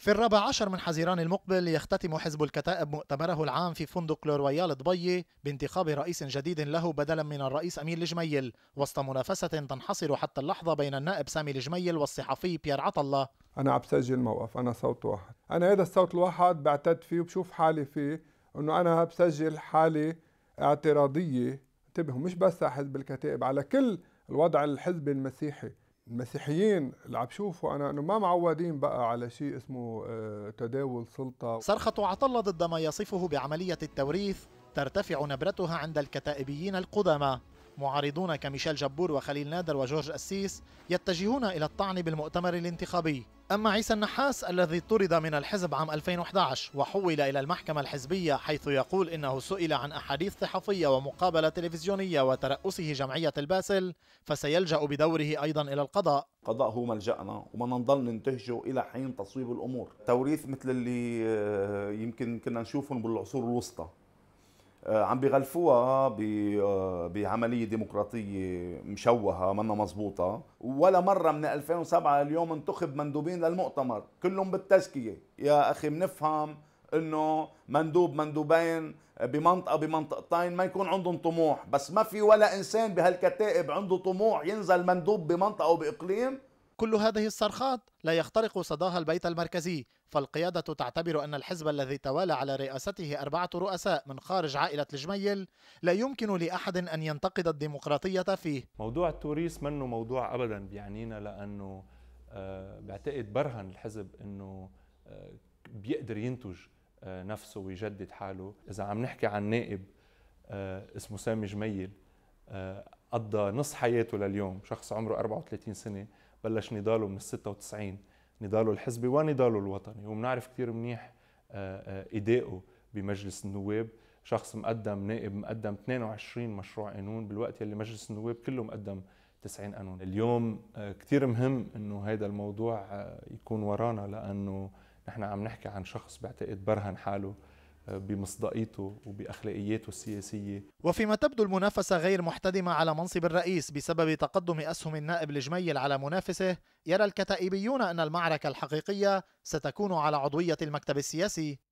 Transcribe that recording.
في الرابع عشر من حزيران المقبل يختتم حزب الكتائب مؤتمره العام في فندق لورويال دبي بانتخاب رئيس جديد له بدلا من الرئيس أمين الجميل وسط منافسة تنحصر حتى اللحظة بين النائب سامي الجميل والصحفي بيير عطلة أنا عم بسجل موقف أنا صوت واحد أنا هذا الصوت الواحد بعتد فيه وبشوف حالي فيه أنه أنا بسجل حالي اعتراضية انتبهوا مش بس على حزب الكتائب على كل الوضع الحزبي المسيحي المسيحيين اللي عم بشوفه انا انه ما معودين بقى على شيء اسمه آه، تداول سلطه صرخه عطله ضد ما يصفه بعمليه التوريث ترتفع نبرتها عند الكتائبيين القدامى معارضون كميشيل جبور وخليل نادر وجورج أسيس يتجهون إلى الطعن بالمؤتمر الانتخابي أما عيسى النحاس الذي طرد من الحزب عام 2011 وحول إلى المحكمة الحزبية حيث يقول إنه سئل عن أحاديث صحفية ومقابلة تلفزيونية وترأسه جمعية الباسل فسيلجأ بدوره أيضا إلى القضاء قضاء هو ملجأنا وما نضل ننتهجه إلى حين تصويب الأمور توريث مثل اللي آه، يمكن كنا نشوفهم بالعصور الوسطى آه، عم بغلفوها آه، بعمليه ديمقراطيه مشوهه منا مزبوطه ولا مره من 2007 اليوم انتخب مندوبين للمؤتمر كلهم بالتزكيه يا اخي بنفهم انه مندوب مندوبين بمنطقه بمنطقتين ما يكون عندهم طموح بس ما في ولا انسان بهالكتائب عنده طموح ينزل مندوب بمنطقه او باقليم كل هذه الصرخات لا يخترق صداها البيت المركزي فالقيادة تعتبر أن الحزب الذي توالى على رئاسته أربعة رؤساء من خارج عائلة الجميل لا يمكن لأحد أن ينتقد الديمقراطية فيه موضوع التوريس منه موضوع أبدا بيعنينا لأنه آه، بعتقد برهن الحزب أنه آه، بيقدر ينتج آه، نفسه ويجدد حاله إذا عم نحكي عن نائب اسمه سامي جميل قضى نص حياته لليوم شخص عمره 34 سنة بلش نضاله من ال 96 نضاله الحزبي ونضاله الوطني وبنعرف كثير منيح آه، آه، إدائه بمجلس النواب شخص مقدم نائب مقدم 22 مشروع قانون بالوقت يلي مجلس النواب كله مقدم 90 قانون اليوم آه، كثير مهم انه هذا الموضوع يكون ورانا لانه نحن عم نحكي عن شخص بعتقد برهن حاله بمصداقيته وبأخلاقياته السياسية وفيما تبدو المنافسة غير محتدمة على منصب الرئيس بسبب تقدم أسهم النائب الجميل على منافسه يرى الكتائبيون أن المعركة الحقيقية ستكون على عضوية المكتب السياسي